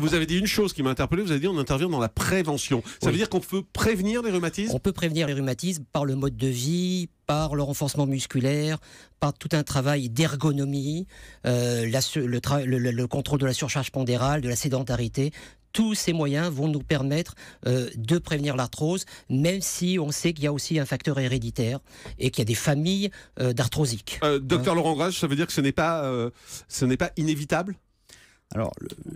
vous avez dit une chose qui m'a interpellé, vous avez dit on intervient dans la prévention. Ça veut dire qu'on peut prévenir les rhumatismes On peut prévenir les rhumatismes par le mode de vie, par le renforcement musculaire, par tout un travail d'ergonomie, euh, le, le, contrôle de la surcharge pondérale, de la sédentarité tous ces moyens vont nous permettre euh, de prévenir l'arthrose, même si on sait qu'il y a aussi un facteur héréditaire et qu'il y a des familles euh, d'arthrosiques. docteur hein Laurent Grage, ça veut dire que ce n'est pas, ce n'est pas inévitable alors,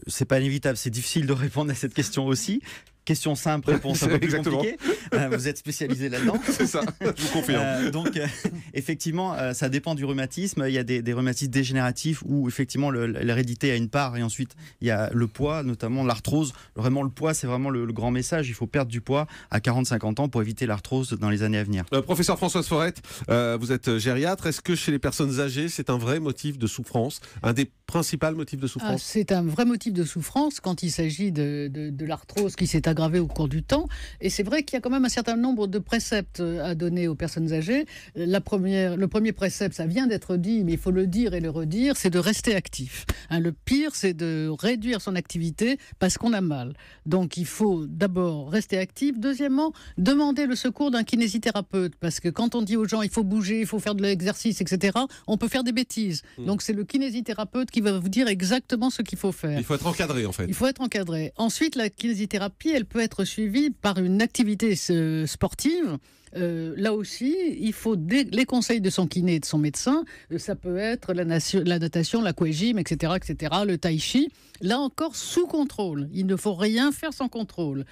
c'est pas inévitable, c'est difficile de répondre à cette question aussi. Question simple, réponse un peu compliquée. Euh, vous êtes spécialisé là-dedans. C'est ça, je vous confirme. Euh, donc, euh, effectivement, ça dépend du rhumatisme. Il y a des, des rhumatismes dégénératifs où, effectivement, l'hérédité a une part et ensuite, il y a le poids, notamment l'arthrose. Vraiment, le poids, c'est vraiment le, grand message. Il faut perdre du poids à 40-50 ans pour éviter l'arthrose dans les années à venir. professeur Françoise Forette, vous êtes gériatre. Est-ce que chez les personnes âgées, c'est un vrai motif de souffrance Un des principaux motifs de ah, souffrance C'est un vrai motif de souffrance quand il s'agit de, de l'arthrose qui s'est agrandie gravé au cours du temps. Et c'est vrai qu'il y a quand même un certain nombre de préceptes euh, à donner aux personnes âgées. La première, le premier précepte, ça vient d'être dit, mais il faut le dire et le redire, c'est de rester actif. Hein, le pire, c'est de réduire son activité parce qu'on a mal. Donc il faut d'abord rester actif. Deuxièmement, demander le secours d'un kinésithérapeute parce que quand on dit aux gens il faut bouger, il faut faire de l'exercice, etc., on peut faire des bêtises. Hmm. Donc c'est le kinésithérapeute qui va vous dire exactement ce qu'il faut faire. Il faut être encadré en fait. Il faut être encadré. Ensuite, la kinésithérapie, elle peut être suivi par une activité euh, sportive. Euh, là aussi, il faut des, les conseils de son kiné et de son médecin. Euh, ça peut être la, natation, la natation, etc., etc., le tai chi. Là encore, sous contrôle. Il ne faut rien faire sans contrôle.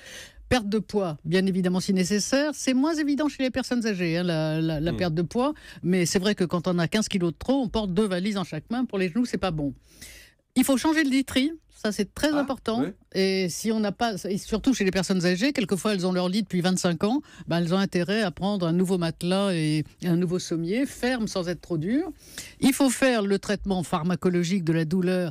Perte de poids, bien évidemment, si nécessaire. C'est moins évident chez les personnes âgées, hein, la, mm. perte de poids. Mais c'est vrai que quand on a 15 kilos de trop, on porte deux valises en chaque main. Pour les genoux, c'est pas bon. Il faut changer le litri, Ça, c'est très ah, important. Et si on n'a pas, surtout chez les personnes âgées, quelquefois elles ont leur lit depuis 25 ans, ben, elles ont intérêt à prendre un nouveau matelas et un nouveau sommier, ferme sans être trop dur. Il faut faire le traitement pharmacologique de la douleur